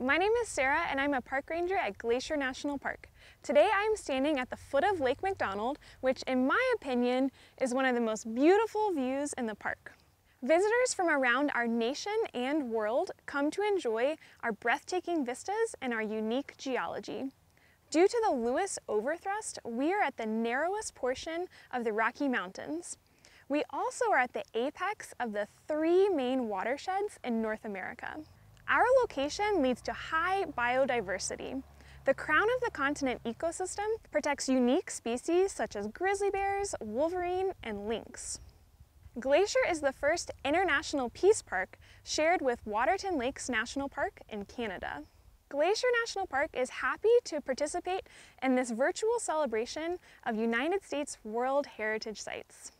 my name is Sarah and I'm a park ranger at Glacier National Park. Today I'm standing at the foot of Lake McDonald, which in my opinion is one of the most beautiful views in the park. Visitors from around our nation and world come to enjoy our breathtaking vistas and our unique geology. Due to the Lewis overthrust, we are at the narrowest portion of the Rocky Mountains. We also are at the apex of the three main watersheds in North America. Our location leads to high biodiversity. The crown of the continent ecosystem protects unique species such as grizzly bears, wolverine, and lynx. Glacier is the first international peace park shared with Waterton Lakes National Park in Canada. Glacier National Park is happy to participate in this virtual celebration of United States World Heritage Sites.